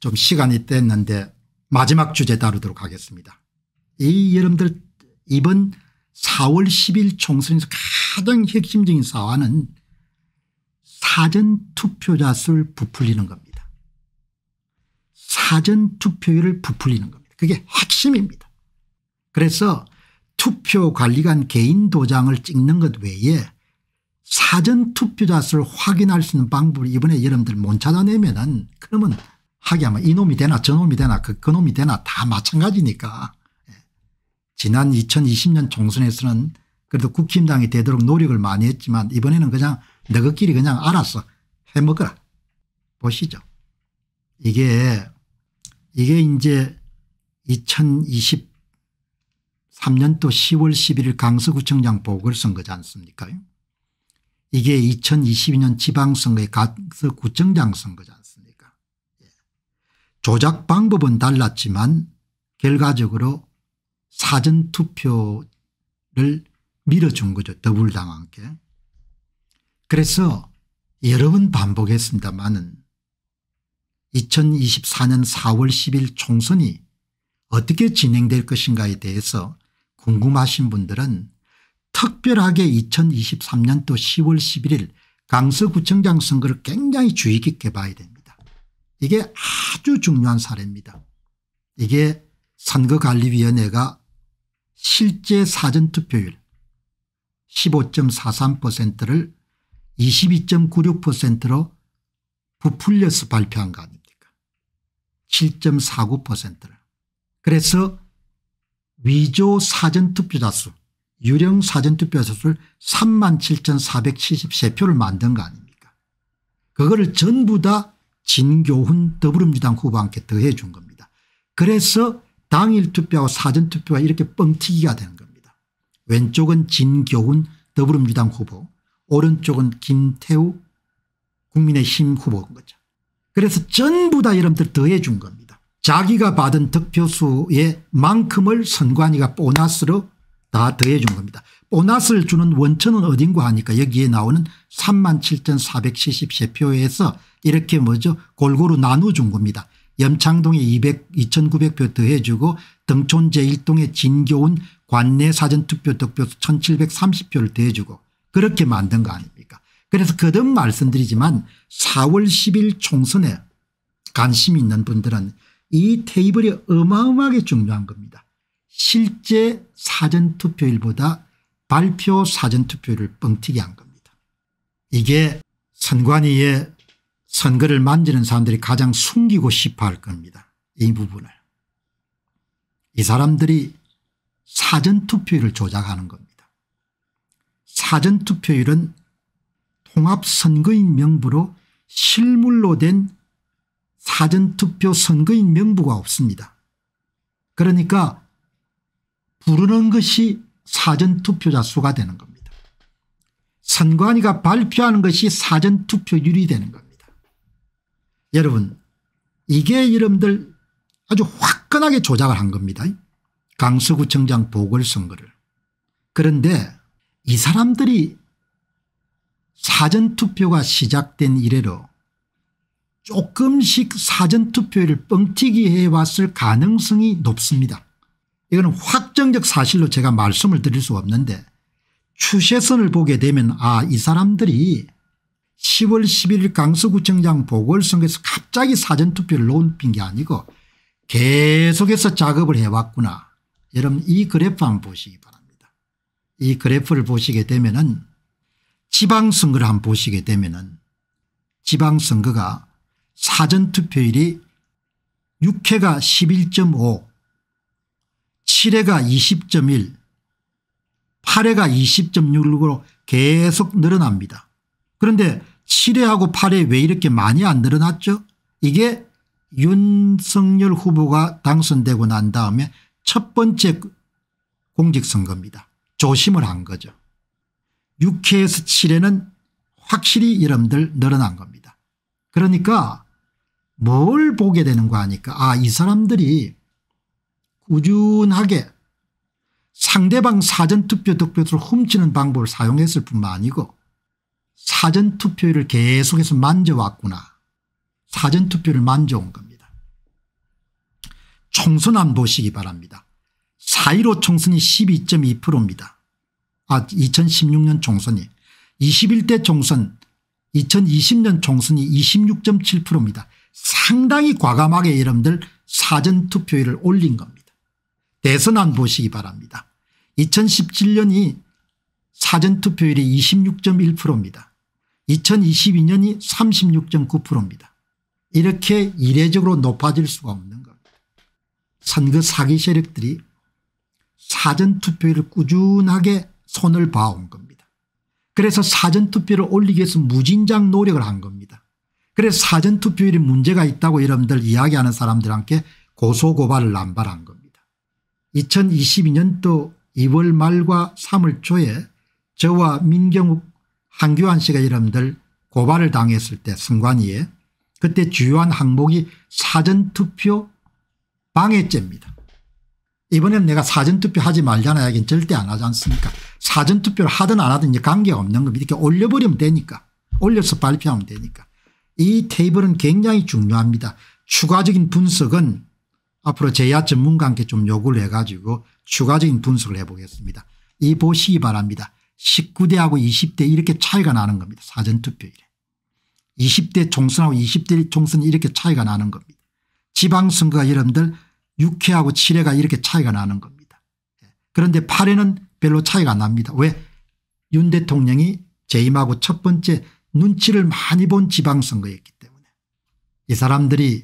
좀 시간이 됐는데 마지막 주제 다루도록 하겠습니다. 이 여러분들 이번 4월 10일 총선에서 가장 핵심적인 사안은 사전투표자 수를 부풀리는 겁니다. 사전투표율을 부풀리는 겁니다. 그게 핵심입니다. 그래서 투표관리관 개인 도장을 찍는 것 외에 사전투표자 수를 확인할 수 있는 방법을 이번에 여러분들 못 찾아내면 은 그러면 하기야 뭐 이놈이 되나 저놈이 되나 그, 그놈이 되나 다 마찬가지니까 예. 지난 2020년 총선에서는 그래도 국힘당이 되도록 노력을 많이 했지만 이번에는 그냥 너희끼리 그냥 알아서 해먹어라 보시죠 이게 이게 이제 2023년도 10월 11일 강서구청장 보궐선 거지 않습니까 이게 2022년 지방선거의 강서구청장 선거지 않습니까 조작 방법은 달랐지만 결과적으로 사전투표를 밀어준 거죠. 더불당 함께. 그래서 여러 번반복했습니다만 2024년 4월 10일 총선이 어떻게 진행될 것인가에 대해서 궁금하신 분들은 특별하게 2023년도 10월 11일 강서구청장 선거를 굉장히 주의 깊게 봐야 됩니다. 이게 아주 중요한 사례입니다. 이게 선거관리위원회가 실제 사전투표율 15.43%를 22.96%로 부풀려서 발표한 거 아닙니까 7.49%를 그래서 위조 사전투표자 수 유령 사전투표자 수를 37,473표를 만든 거 아닙니까 그거를 전부 다 진교훈 더불어민주당 후보한테 더해 준 겁니다. 그래서 당일 투표와 사전 투표가 이렇게 뻥튀기가 되 겁니다. 왼쪽은 진교훈 더불어민주당 후보 오른쪽은 김태우 국민의힘 후보인 거죠. 그래서 전부 다 여러분들 더해 준 겁니다. 자기가 받은 득표수의 만큼을 선관위가 보너스로 다 더해 준 겁니다. 보너스를 주는 원천은 어딘가 하니까 여기에 나오는 37,473표에서 이렇게 뭐죠 골고루 나눠준 겁니다. 염창동에 200, 2,900표 더해주고 등촌 제1동에 진교훈 관내 사전투표 득표수 1,730표를 더해주고 그렇게 만든 거 아닙니까 그래서 거듭 말씀드리지만 4월 10일 총선에 관심이 있는 분들은 이 테이블이 어마어마하게 중요한 겁니다. 실제 사전투표일보다 발표 사전투표를 뻥튀기 한 겁니다. 이게 선관위의 선거를 만지는 사람들이 가장 숨기고 싶어 할 겁니다. 이 부분을. 이 사람들이 사전투표율을 조작하는 겁니다. 사전투표율은 통합선거인 명부로 실물로 된 사전투표 선거인 명부가 없습니다. 그러니까 부르는 것이 사전투표자 수가 되는 겁니다. 선관위가 발표하는 것이 사전투표율이 되는 겁니다. 여러분 이게 여러들 아주 화끈하게 조작을 한 겁니다. 강서구청장 보궐선거를. 그런데 이 사람들이 사전투표가 시작된 이래로 조금씩 사전투표를 뻥튀기 해왔을 가능성이 높습니다. 이거는 확정적 사실로 제가 말씀을 드릴 수 없는데 추세선을 보게 되면 아이 사람들이 10월 11일 강서구청장 보궐선거에서 갑자기 사전투표를 놓은 게 아니고 계속해서 작업을 해왔구나. 여러분 이 그래프 한번 보시기 바랍니다. 이 그래프를 보시게 되면 은 지방선거를 한번 보시게 되면 은 지방선거가 사전투표일이 6회가 11.5 7회가 20.1 8회가 20.66으로 계속 늘어납니다. 그런데 7회하고 8회 왜 이렇게 많이 안 늘어났죠? 이게 윤석열 후보가 당선되고 난 다음에 첫 번째 공직선거입니다. 조심을 한 거죠. 6회에서 7회는 확실히 여러분들 늘어난 겁니다. 그러니까 뭘 보게 되는 거 아니까 아이 사람들이 꾸준하게 상대방 사전투표 득표수를 훔치는 방법을 사용했을 뿐만 아니고 사전투표를 계속해서 만져왔구나. 사전투표를 만져온 겁니다. 총선 안 보시기 바랍니다. 4.15 총선이 12.2%입니다. 아 2016년 총선이 21대 총선 2020년 총선이 26.7%입니다. 상당히 과감하게 여러분들 사전투표율을 올린 겁니다. 대선 안 보시기 바랍니다. 2017년이 사전투표율이 26.1%입니다. 2022년이 36.9%입니다. 이렇게 이례적으로 높아질 수가 없는 겁니다. 선거 사기 세력들이 사전투표율을 꾸준하게 손을 봐온 겁니다. 그래서 사전투표를 올리기 위해서 무진장 노력을 한 겁니다. 그래서 사전투표율이 문제가 있다고 여러분들 이야기하는 사람들한테 고소고발을 남발한 겁니다. 2022년도 2월 말과 3월 초에 저와 민경욱 한규환 씨가 여러분들 고발을 당했을 때승관위에 그때 주요한 항목이 사전투표 방해죄입니다. 이번엔 내가 사전투표 하지 말자나 하긴 절대 안 하지 않습니까 사전투표를 하든 안 하든 관계없는 겁니다. 이렇게 올려버리면 되니까 올려서 발표하면 되니까 이 테이블은 굉장히 중요합니다. 추가적인 분석은 앞으로 제야 전문가 함께 좀 요구를 해가지고 추가적인 분석을 해보겠습니다. 이 보시기 바랍니다. 19대하고 20대 이렇게 차이가 나는 겁니다. 사전투표일에. 20대 총선하고 20대 총선이 이렇게 차이가 나는 겁니다. 지방선거가 여러분들 6회하고 7회가 이렇게 차이가 나는 겁니다. 예. 그런데 8회는 별로 차이가 납니다. 왜? 윤 대통령이 재임하고 첫 번째 눈치를 많이 본 지방선거였기 때문에 이 사람들이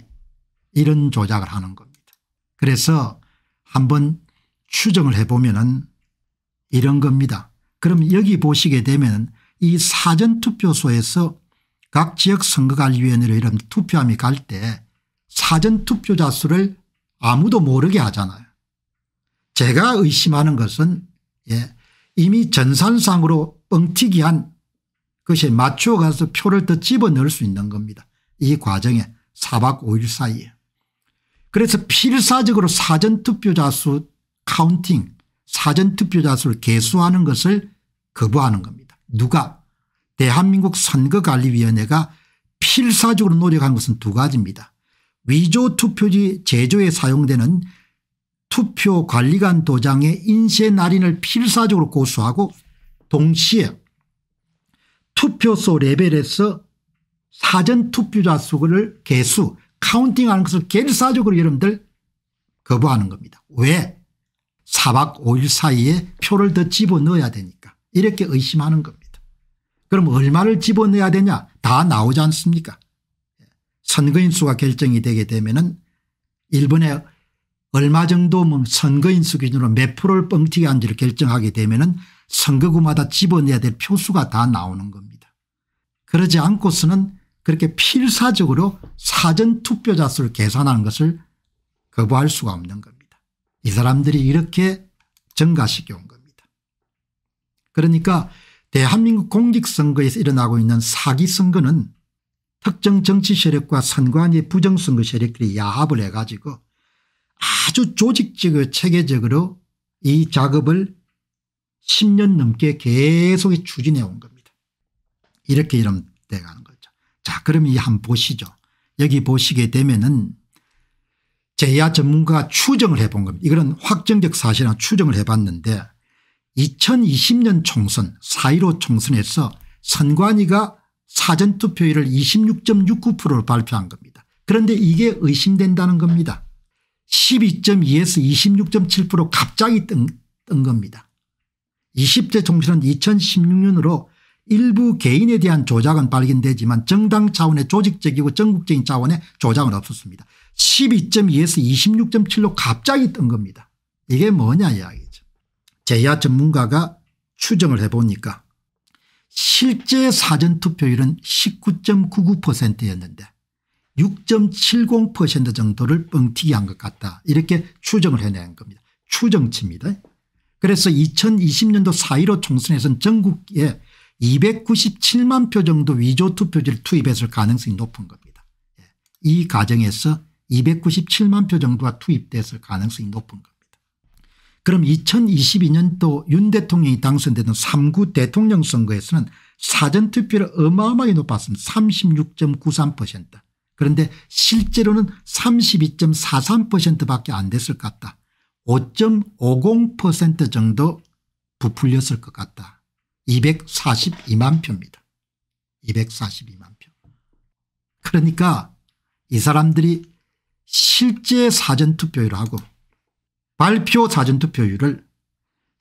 이런 조작을 하는 겁니다. 그래서 한번 추정을 해보면 은 이런 겁니다. 그럼 여기 보시게 되면 이 사전투표소에서 각 지역 선거관리위원회로 이런 투표함이 갈 때 사전투표자 수를 아무도 모르게 하잖아요. 제가 의심하는 것은 예, 이미 전산상으로 엉튀기한것이 맞추어 가서 표를 더 집어넣을 수 있는 겁니다. 이 과정에 4박 5일 사이에. 그래서 필사적으로 사전투표자 수 카운팅 사전투표자 수를 개수하는 것을 거부하는 겁니다. 누가 대한민국 선거관리위원회가 필사적으로 노력한 것은 두 가지입니다. 위조 투표지 제조에 사용되는 투표관리관 도장의 인쇄 날인을 필사적으로 고수하고 동시에 투표소 레벨에서 사전투표자 수를 개수 카운팅하는 것을 결사적으로 여러분들 거부하는 겁니다. 왜 4박 5일 사이에 표를 더 집어넣어야 되니까 이렇게 의심하는 겁니다. 그럼 얼마를 집어넣어야 되냐 다 나오지 않습니까 선거인수가 결정이 되게 되면 은 일본에 얼마 정도 뭐 선거인수 기준으로 몇 프로를 뻥튀기 한지를 결정하게 되면 은 선거구마다 집어내야 될 표수가 다 나오는 겁니다. 그러지 않고서는 그렇게 필사적으로 사전투표자 수를 계산하는 것을 거부할 수가 없는 겁니다. 이 사람들이 이렇게 증가시켜 온 겁니다. 그러니까 대한민국 공직선거에서 일어나고 있는 사기 선거는 특정 정치 세력과 선관위 의 부정선거 세력들이 야합을 해가지고 아주 조직적으로 체계적으로 이 작업을 10년 넘게 계속 추진해 온 겁니다. 이렇게 이름 때가 는 거죠. 자 그럼 이 한 보시죠. 여기 보시게 되면은 제야 전문가가 추정을 해본 겁니다. 이거는 확정적 사실이나 추정을 해봤는데 2020년 총선 4.15 총선에서 선관위가 사전투표율을 26.69%로 발표한 겁니다. 그런데 이게 의심된다는 겁니다. 12.2에서 26.7% 갑자기 뜬, 뜬 겁니다. 20대 총선은 2016년으로 일부 개인에 대한 조작은 발견되지만 정당 차원의 조직적이고 전국적인 차원의 조작은 없었습니다. 12.2에서 26.7로 갑자기 뜬 겁니다. 이게 뭐냐 이야기죠. 제야 전문가가 추정을 해보니까 실제 사전투표율은 19.99%였는데 6.70% 정도를 뻥튀기 한것 같다. 이렇게 추정을 해낸 겁니다. 추정치입니다. 그래서 2020년도 4.15 총선에서는 전국에 297만 표 정도 위조 투표지를 투입했을 가능성이 높은 겁니다. 예. 이 과정에서 297만 표 정도가 투입됐을 가능성이 높은 겁니다. 그럼 2022년도 윤 대통령이 당선되는 3구 대통령 선거에서는 사전투표를 어마어마하게 높았습니다. 36.93% 그런데 실제로는 32.43%밖에 안 됐을 것 같다. 5.50% 정도 부풀렸을 것 같다. 242만 표입니다. 242만 표. 그러니까 이 사람들이 실제 사전투표율을 하고 발표 사전투표율을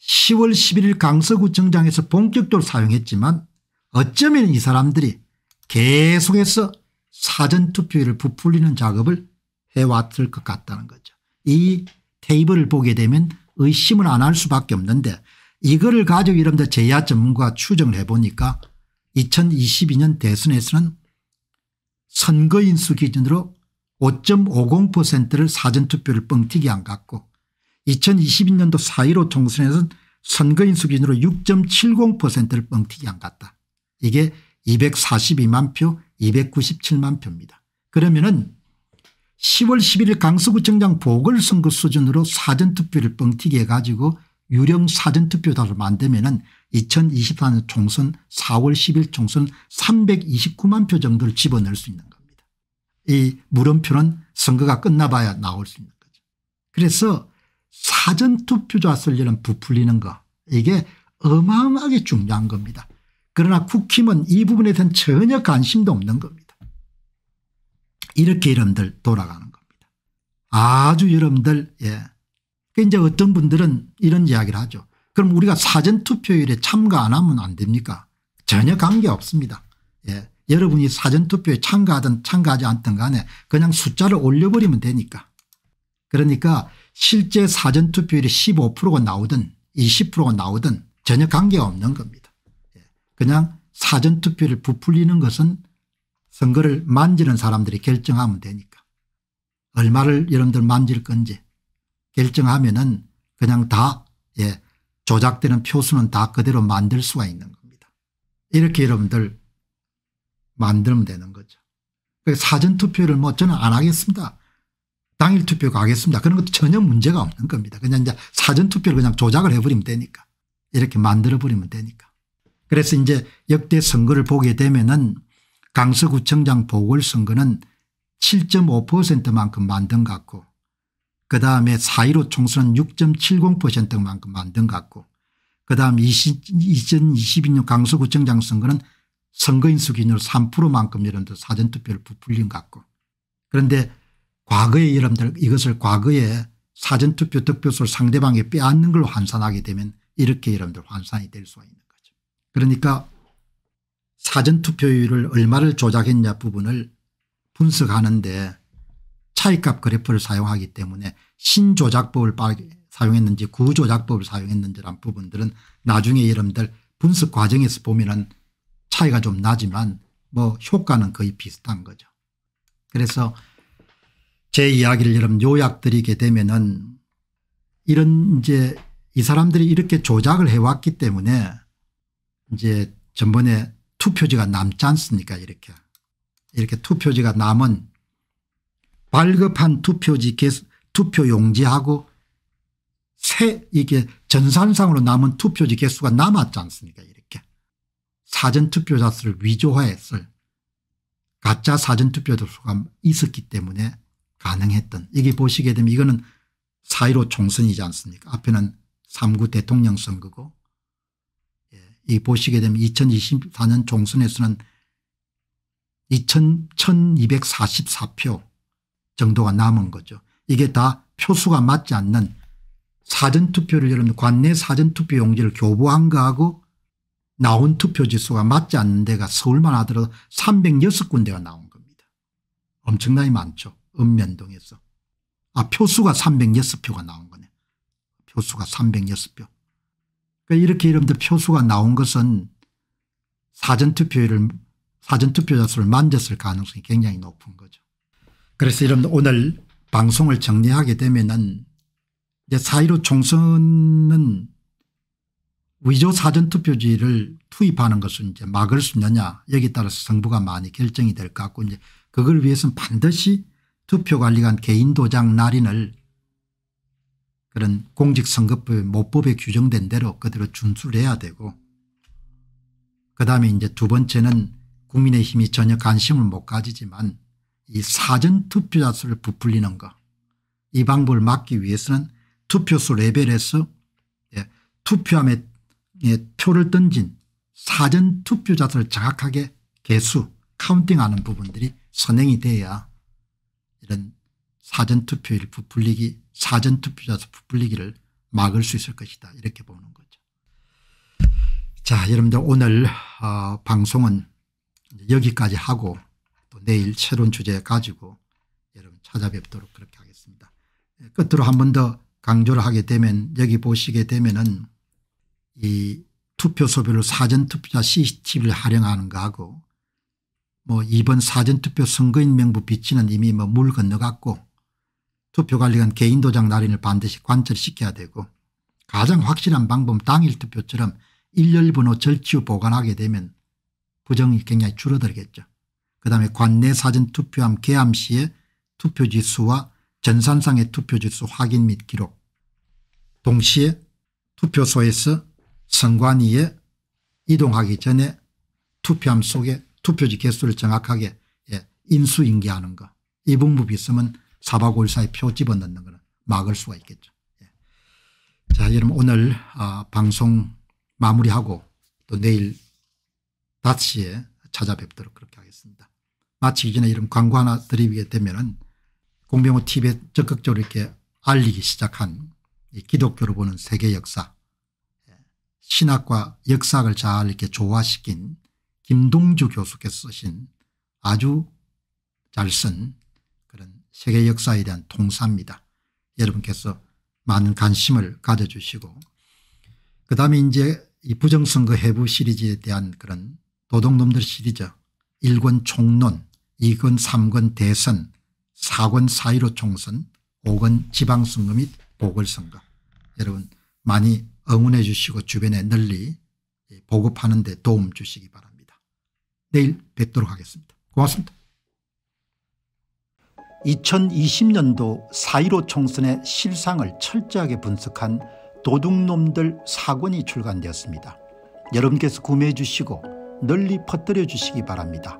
10월 11일 강서구청장에서 본격적으로 사용했지만 어쩌면 이 사람들이 계속해서 사전투표율을 부풀리는 작업을 해왔을 것 같다는 거죠. 이 테이블을 보게 되면 의심을 안 할 수밖에 없는데 이거를 가지고 이름들 제야 전문가가 추정을 해보니까 2022년 대선에서는 선거인수 기준으로 5.50%를 사전투표를 뻥튀기 안갔고 2022년도 4.15 총선에서는 선거인수 기준으로 6.70%를 뻥튀기 안 갔다. 이게 242만 표 297만 표입니다. 그러면 은 10월 11일 강서구청장 보궐선거 수준으로 사전투표를 뻥튀기 해가지고 유령 사전투표자를 만들면 2024년 총선 4월 10일 총선 329만 표 정도를 집어넣을 수 있는 겁니다. 이 물음표는 선거가 끝나봐야 나올 수 있는 거죠. 그래서 사전투표자 설리는 부풀리는 거 이게 어마어마하게 중요한 겁니다. 그러나 국힘은 이 부분에 대한 전혀 관심도 없는 겁니다. 이렇게 여러분들 돌아가는 겁니다. 아주 여러분들 예. 그 이제 어떤 분들은 이런 이야기를 하죠. 그럼 우리가 사전투표율에 참가 안 하면 안 됩니까? 전혀 관계없습니다. 예. 여러분이 사전투표에 참가하든 참가하지 않든 간에 그냥 숫자를 올려버리면 되니까. 그러니까 실제 사전투표율이 15%가 나오든 20%가 나오든 전혀 관계없는 겁니다. 예. 그냥 사전투표를 부풀리는 것은 선거를 만지는 사람들이 결정하면 되니까. 얼마를 여러분들 만질 건지 결정하면은 그냥 다 예, 조작되는 표수는 다 그대로 만들 수가 있는 겁니다. 이렇게 여러분들 만들면 되는 거죠. 사전투표를 뭐 저는 안 하겠습니다. 당일 투표 가겠습니다. 그런 것도 전혀 문제가 없는 겁니다. 그냥 이제 사전투표를 그냥 조작을 해버리면 되니까. 이렇게 만들어버리면 되니까. 그래서 이제 역대 선거를 보게 되면은 강서구청장 보궐선거는 7.5%만큼 만든 것 같고 그다음에 4.15 총선 은 6.70%만큼 만든 것 같고 그다음 2022년 강서구청장 선거는 선거인수 기준으로 3%만큼 여러분들 사전투표를 부풀린 것 같고 그런데 과거에 여러분들 이것을 과거에 사전투표 득표수를 상대방에 빼앗는 걸로 환산하게 되면 이렇게 여러분들 환산이 될 수가 있는 거죠. 그러니까 사전투표율을 얼마를 조작했냐 부분을 분석하는데 차익값 그래프를 사용하기 때문에 신조작법을 사용했는지 구조작법을 사용했는지란 부분들은 나중에 여러분들 분석 과정에서 보면은 차이가 좀 나지만 뭐 효과는 거의 비슷한 거죠. 그래서 제 이야기를 여러분 요약드리게 되면은 이런 이제 이 사람들이 이렇게 조작을 해왔기 때문에 이제 전번에 투표지가 남지 않습니까 이렇게 이렇게 투표지가 남은 발급한 투표지 투표 용지하고 새 이게 전산상으로 남은 투표지 개수가 남았지 않습니까 이렇게 사전투표자 수를 위조했을 가짜 사전투표자 수가 있었기 때문에 가능했던 이게 보시게 되면 이거는 사1로 총선이지 않습니까 앞에는 3구 대통령 선거고 예. 이 보시게 되면 2024년 총선에서는 2244표 정도가 남은 거죠. 이게 다 표수가 맞지 않는 사전투표를 여러분 관내 사전투표 용지를 교부한 거하고 나온 투표지수가 맞지 않는 데가 서울만 하더라도 306군데가 나온 겁니다. 엄청나게 많죠. 읍면동에서. 아 표수가 306표가 나온 거네. 표수가 306표. 그러니까 이렇게 여러분들 표수가 나온 것은 사전투표를 사전투표자 수를 만졌을 가능성이 굉장히 높은 거죠. 그래서 여러분 오늘 방송을 정리하게 되면은 이제 4.15 총선은 위조 사전투표지를 투입하는 것은 이제 막을 수 있느냐 여기에 따라서 정부가 많이 결정이 될 것 같고 이제 그걸 위해서는 반드시 투표관리관 개인 도장 날인을 그런 공직선거법의 모법에 규정된 대로 그대로 준수해야 를 되고 그다음에 이제 두 번째는 국민의힘이 전혀 관심을 못 가지지만 이 사전 투표자 수를 부풀리는 것. 이 방법을 막기 위해서는 투표수 레벨에서 예, 투표함에 예, 표를 던진 사전 투표자 수를 정확하게 개수 카운팅하는 부분들이 선행이 돼야 이런 사전 투표일 부풀리기 사전 투표자 수 부풀리기를 막을 수 있을 것이다 이렇게 보는 거죠. 자 여러분들 오늘 어, 방송은 여기까지 하고 내일 새로운 주제 가지고 여러분 찾아뵙도록 그렇게 하겠습니다. 예, 끝으로 한 번 더 강조를 하게 되면 여기 보시게 되면은 이 투표 소비를 사전투표자 CCTV를 활용하는 거하고 뭐 이번 사전투표 선거인 명부 비치는 이미 뭐 물 건너갔고 투표관리관 개인도장 날인을 반드시 관철시켜야 되고 가장 확실한 방법 당일 투표처럼 일렬번호 절취 후 보관하게 되면 부정이 굉장히 줄어들겠죠. 그 다음에 관내 사전 투표함 개함 시에 투표지수와 전산상의 투표지수 확인 및 기록 동시에 투표소에서 선관위에 이동하기 전에 투표함 속에 투표지 개수를 정확하게 예, 인수인계하는 것. 이분법이 있으면 사박올사에 표 집어넣는 것을 막을 수가 있겠죠. 예. 자 여러분 오늘 아, 방송 마무리하고 또 내일 다시에 찾아뵙도록 그렇게 하겠습니다. 마치기 전에 이런 광고 하나 드리게 되면은 공병호 TV에 적극적으로 이렇게 알리기 시작한 기독교를 보는 세계 역사 신학과 역사를 잘 이렇게 조화시킨 김동주 교수께서 쓰신 아주 잘 쓴 그런 세계 역사에 대한 통사입니다. 여러분께서 많은 관심을 가져주시고 그 다음에 이제 이 부정선거 해부 시리즈에 대한 그런 도둑놈들 시리즈 일권 총론 2권 3권 대선 4권 4.15 총선 5권 지방선거 및 보궐선거 여러분 많이 응원해 주시고 주변에 널리 보급하는 데 도움 주시기 바랍니다. 내일 뵙도록 하겠습니다. 고맙습니다. 2020년도 4.15 총선의 실상을 철저하게 분석한 도둑놈들 사권이 출간되었습니다. 여러분께서 구매해 주시고 널리 퍼뜨려 주시기 바랍니다.